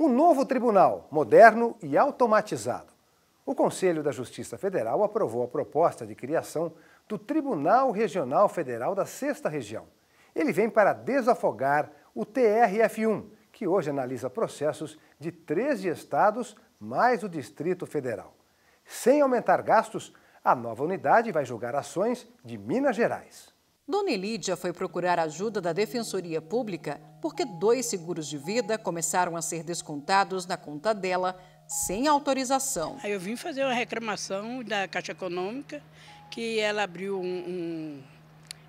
Um novo tribunal, moderno e automatizado. O Conselho da Justiça Federal aprovou a proposta de criação do Tribunal Regional Federal da Sexta Região. Ele vem para desafogar o TRF1, que hoje analisa processos de 13 estados mais o Distrito Federal. Sem aumentar gastos, a nova unidade vai julgar ações de Minas Gerais. Dona Elídia foi procurar ajuda da Defensoria Pública porque dois seguros de vida começaram a ser descontados na conta dela sem autorização. Aí eu vim fazer uma reclamação da Caixa Econômica que ela abriu um, um,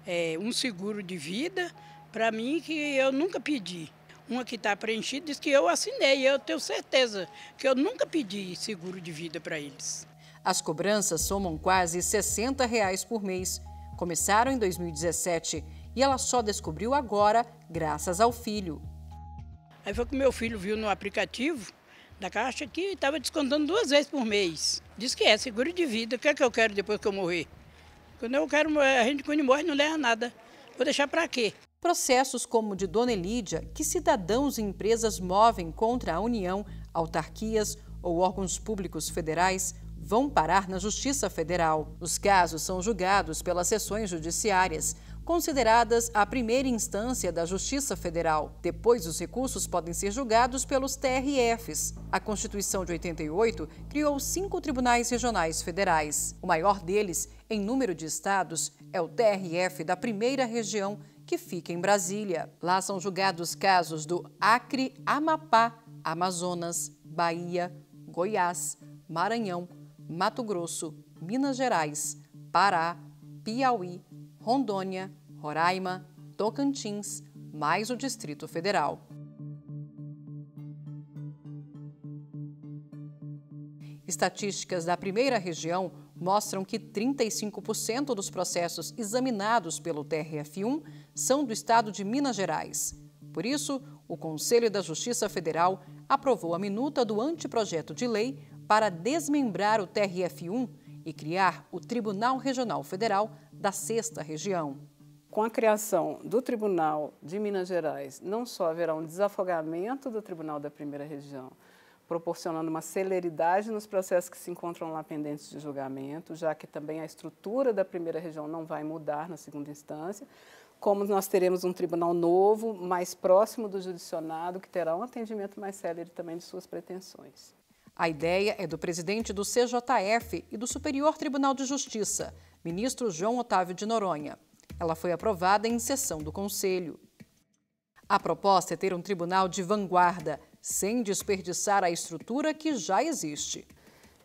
é, um seguro de vida para mim que eu nunca pedi. Uma que está preenchida diz que eu assinei, eu tenho certeza que eu nunca pedi seguro de vida para eles. As cobranças somam quase 60 reais por mês Começaram em 2017 e ela só descobriu agora, graças ao filho. Aí foi que meu filho viu no aplicativo da Caixa que estava descontando duas vezes por mês. Diz que é seguro de vida, o que é que eu quero depois que eu morrer? Quando eu quero eh, a gente quando morre não leva nada. Vou deixar para quê? Processos como o de Dona Elídia, que cidadãos e empresas movem contra a União, autarquias ou órgãos públicos federais, vão parar na Justiça Federal. Os casos são julgados pelas sessões judiciárias, consideradas a primeira instância da Justiça Federal. Depois, os recursos podem ser julgados pelos TRFs. A Constituição de 88 criou cinco tribunais regionais federais. O maior deles, em número de estados, é o TRF da primeira região, que fica em Brasília. Lá são julgados casos do Acre, Amapá, Amazonas, Bahia, Goiás, Maranhão, Mato Grosso, Minas Gerais, Pará, Piauí, Rondônia, Roraima, Tocantins, mais o Distrito Federal. Estatísticas da primeira região mostram que 35% dos processos examinados pelo TRF1 são do estado de Minas Gerais. Por isso, o Conselho da Justiça Federal aprovou a minuta do anteprojeto de lei para desmembrar o TRF1 e criar o Tribunal Regional Federal da Sexta Região. Com a criação do Tribunal de Minas Gerais, não só haverá um desafogamento do Tribunal da Primeira Região, proporcionando uma celeridade nos processos que se encontram lá pendentes de julgamento, já que também a estrutura da Primeira Região não vai mudar na segunda instância, como nós teremos um tribunal novo, mais próximo do judicionado, que terá um atendimento mais célere também de suas pretensões. A ideia é do presidente do CJF e do Superior Tribunal de Justiça, ministro João Otávio de Noronha. Ela foi aprovada em sessão do Conselho. A proposta é ter um tribunal de vanguarda, sem desperdiçar a estrutura que já existe.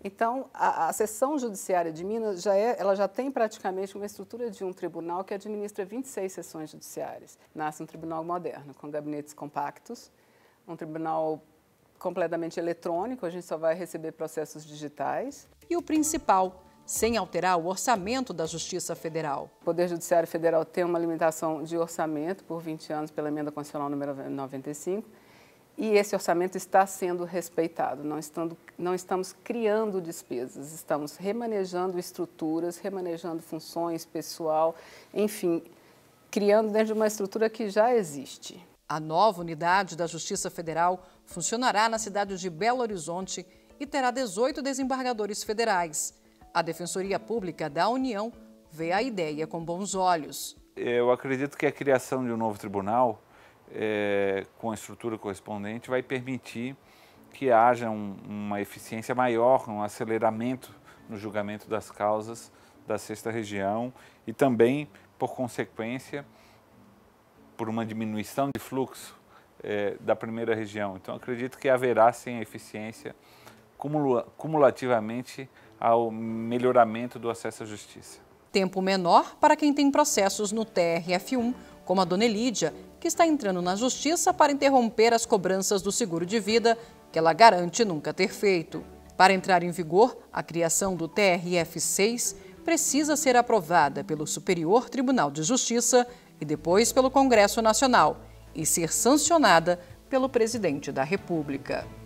Então, a, a sessão judiciária de Minas já é, ela já tem praticamente uma estrutura de um tribunal que administra 26 sessões judiciárias. Nasce um tribunal moderno, com gabinetes compactos, um tribunal completamente eletrônico, a gente só vai receber processos digitais. E o principal, sem alterar o orçamento da Justiça Federal. O Poder Judiciário Federal tem uma limitação de orçamento por 20 anos pela emenda constitucional número 95, e esse orçamento está sendo respeitado. Não, estando, não estamos criando despesas, estamos remanejando estruturas, remanejando funções, pessoal, enfim, criando dentro de uma estrutura que já existe. A nova unidade da Justiça Federal funcionará na cidade de Belo Horizonte e terá 18 desembargadores federais. A Defensoria Pública da União vê a ideia com bons olhos. Eu acredito que a criação de um novo tribunal, é, com a estrutura correspondente, vai permitir que haja um, uma eficiência maior, um aceleramento no julgamento das causas da sexta região e também, por consequência, por uma diminuição de fluxo eh, da primeira região. Então, acredito que haverá sim eficiência cumulativamente ao melhoramento do acesso à justiça. Tempo menor para quem tem processos no TRF1, como a dona Elídia, que está entrando na justiça para interromper as cobranças do seguro de vida, que ela garante nunca ter feito. Para entrar em vigor, a criação do TRF6 precisa ser aprovada pelo Superior Tribunal de Justiça e depois pelo Congresso Nacional e ser sancionada pelo presidente da República.